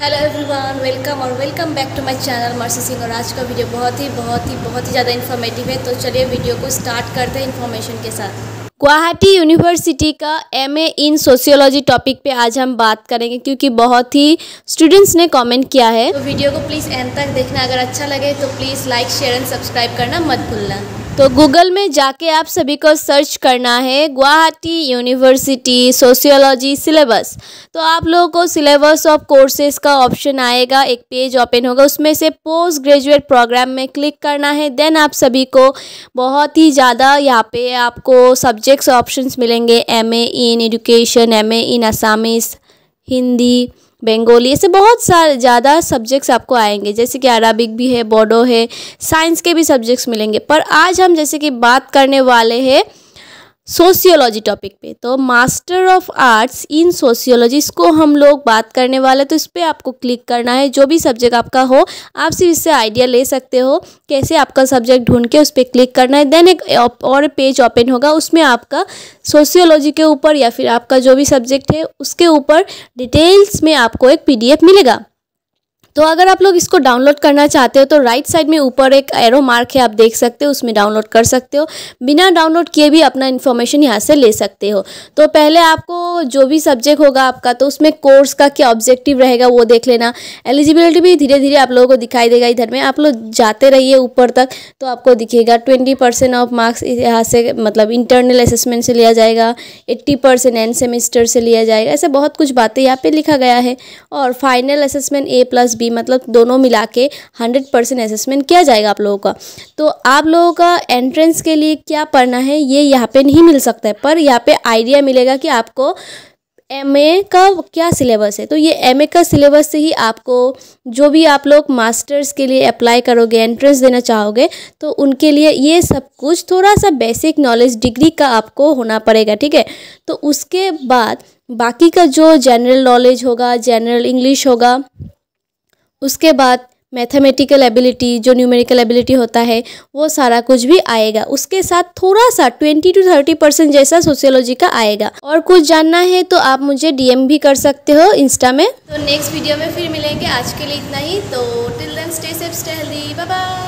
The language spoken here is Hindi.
हेलो एवरीवन वेलकम और welcome back to my channel Mercy Singh और आज का वीडियो बहुत ही बहुत ही बहुत ही ज़्यादा इन्फॉर्मेटिव है तो चलिए वीडियो को स्टार्ट करते हैं इन्फॉर्मेशन के साथ गुवाहाटी यूनिवर्सिटी का एम इन सोशियोलॉजी टॉपिक पे आज हम बात करेंगे क्योंकि बहुत ही स्टूडेंट्स ने कमेंट किया है तो वीडियो को प्लीज़ एंड तक देखना अगर अच्छा लगे तो please like share and subscribe करना मत भूलना तो गूगल में जाके आप सभी को सर्च करना है गुवाहाटी यूनिवर्सिटी सोशियोलॉजी सिलेबस तो आप लोगों को सिलेबस ऑफ कोर्सेज का ऑप्शन आएगा एक पेज ओपन होगा उसमें से पोस्ट ग्रेजुएट प्रोग्राम में क्लिक करना है देन आप सभी को बहुत ही ज़्यादा यहाँ पे आपको सब्जेक्ट्स ऑप्शंस मिलेंगे M in education M in Assamese Hindi Bengali ऐसे बहुत सारे ज़्यादा सब्जेक्ट्स आपको आएंगे जैसे कि अरबिक भी है बोडो है साइंस के भी सब्जेक्ट्स मिलेंगे पर आज हम जैसे कि बात करने वाले हैं सोशियोलॉजी टॉपिक पे तो master of arts in sociology इसको हम लोग बात करने वाले तो इस पर आपको क्लिक करना है जो भी सब्जेक्ट आपका हो आप सिर्फ इससे आइडिया ले सकते हो कैसे आपका सब्जेक्ट ढूंढ के उस पर क्लिक करना है देन एक और पेज ओपन होगा उसमें आपका सोशियोलॉजी के ऊपर या फिर आपका जो भी सब्जेक्ट है उसके ऊपर डिटेल्स में आपको एक पी मिलेगा तो अगर आप लोग इसको डाउनलोड करना चाहते हो तो राइट साइड में ऊपर एक एरो मार्क है आप देख सकते हो उसमें डाउनलोड कर सकते हो बिना डाउनलोड किए भी अपना इन्फॉर्मेशन यहाँ से ले सकते हो तो पहले आपको जो भी सब्जेक्ट होगा आपका तो उसमें कोर्स का क्या ऑब्जेक्टिव रहेगा वो देख लेना एलिजिबिलिटी भी धीरे धीरे आप लोगों को दिखाई देगा इधर में आप लोग जाते रहिए ऊपर तक तो आपको दिखेगा ट्वेंटी परसेंट ऑफ मार्क्स यहाँ से मतलब इंटरनल असेसमेंट से लिया जाएगा एट्टी परसेंट सेमेस्टर से लिया जाएगा ऐसे बहुत कुछ बातें यहाँ पर लिखा गया है और final assessment A plus B P मतलब दोनों मिला के हंड्रेड परसेंट असेसमेंट किया जाएगा आप लोगों का तो आप लोगों का एंट्रेंस के लिए क्या पढ़ना है ये यहाँ पे नहीं मिल सकता है पर यहाँ पे आइडिया मिलेगा कि आपको एम ए का क्या सिलेबस है तो ये एम ए का सिलेबस से ही आपको जो भी आप लोग मास्टर्स के लिए अप्लाई करोगे एंट्रेंस देना चाहोगे तो उनके लिए ये सब कुछ थोड़ा सा बेसिक नॉलेज डिग्री का आपको होना पड़ेगा ठीक है तो उसके बाद बाकी का जो जनरल नॉलेज होगा जनरल इंग्लिश होगा उसके बाद मैथमेटिकल एबिलिटी जो न्यूमेरिकल एबिलिटी होता है वो सारा कुछ भी आएगा उसके साथ थोड़ा सा ट्वेंटी टू थर्टी परसेंट जैसा सोशियोलॉजी का आएगा और कुछ जानना है तो आप मुझे डीएम भी कर सकते हो इंस्टा में तो नेक्स्ट वीडियो में फिर मिलेंगे आज के लिए इतना ही तो till then stay safe stay healthy bye